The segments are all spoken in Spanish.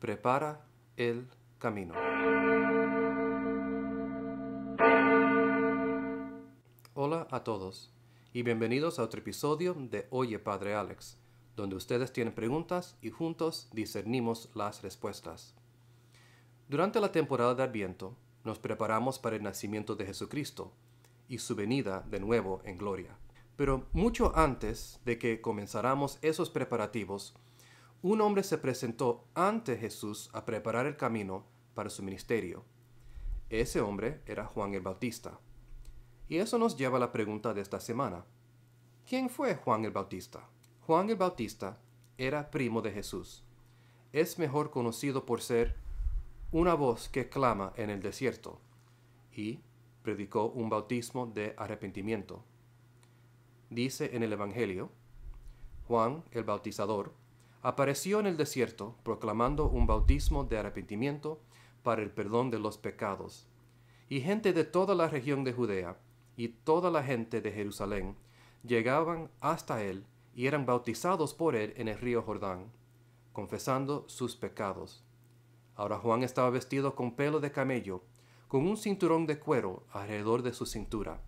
prepara el camino. Hola a todos y bienvenidos a otro episodio de Oye Padre Alex, donde ustedes tienen preguntas y juntos discernimos las respuestas. Durante la temporada de Adviento, nos preparamos para el nacimiento de Jesucristo y su venida de nuevo en gloria. Pero mucho antes de que comenzáramos esos preparativos, un hombre se presentó ante Jesús a preparar el camino para su ministerio. Ese hombre era Juan el Bautista. Y eso nos lleva a la pregunta de esta semana. ¿Quién fue Juan el Bautista? Juan el Bautista era primo de Jesús. Es mejor conocido por ser una voz que clama en el desierto y predicó un bautismo de arrepentimiento. Dice en el Evangelio, Juan el Bautizador apareció en el desierto proclamando un bautismo de arrepentimiento para el perdón de los pecados. Y gente de toda la región de Judea y toda la gente de Jerusalén llegaban hasta él y eran bautizados por él en el río Jordán, confesando sus pecados. Ahora Juan estaba vestido con pelo de camello, con un cinturón de cuero alrededor de su cintura,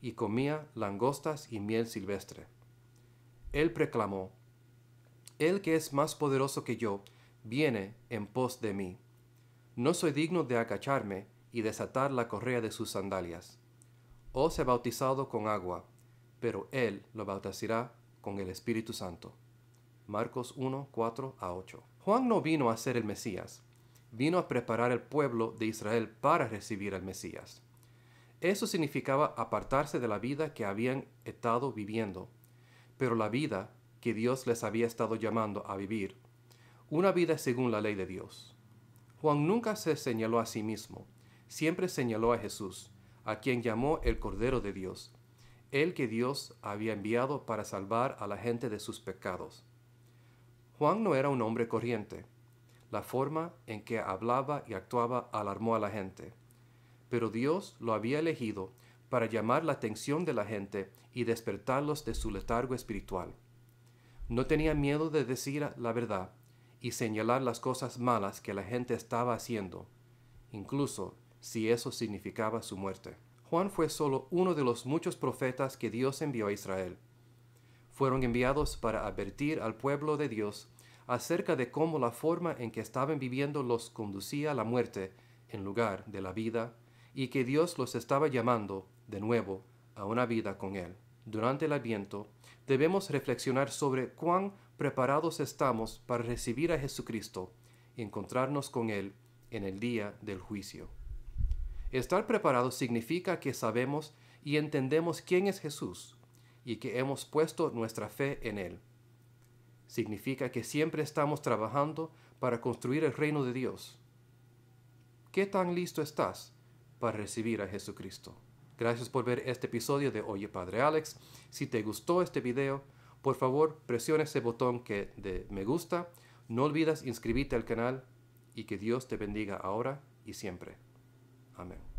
y comía langostas y miel silvestre. Él proclamó, el que es más poderoso que yo, viene en pos de mí. No soy digno de acacharme y desatar la correa de sus sandalias. Os he bautizado con agua, pero Él lo bautizará con el Espíritu Santo. Marcos 1, 4 a 8. Juan no vino a ser el Mesías, vino a preparar el pueblo de Israel para recibir al Mesías. Eso significaba apartarse de la vida que habían estado viviendo, pero la vida que Dios les había estado llamando a vivir, una vida según la ley de Dios. Juan nunca se señaló a sí mismo, siempre señaló a Jesús, a quien llamó el Cordero de Dios, el que Dios había enviado para salvar a la gente de sus pecados. Juan no era un hombre corriente. La forma en que hablaba y actuaba alarmó a la gente. Pero Dios lo había elegido para llamar la atención de la gente y despertarlos de su letargo espiritual. No tenía miedo de decir la verdad y señalar las cosas malas que la gente estaba haciendo, incluso si eso significaba su muerte. Juan fue solo uno de los muchos profetas que Dios envió a Israel. Fueron enviados para advertir al pueblo de Dios acerca de cómo la forma en que estaban viviendo los conducía a la muerte en lugar de la vida y que Dios los estaba llamando de nuevo a una vida con Él durante el Adviento, debemos reflexionar sobre cuán preparados estamos para recibir a Jesucristo y encontrarnos con Él en el día del juicio. Estar preparados significa que sabemos y entendemos quién es Jesús y que hemos puesto nuestra fe en Él. Significa que siempre estamos trabajando para construir el reino de Dios. ¿Qué tan listo estás para recibir a Jesucristo? Gracias por ver este episodio de Oye Padre Alex. Si te gustó este video, por favor presiona ese botón que de me gusta. No olvides inscribirte al canal y que Dios te bendiga ahora y siempre. Amén.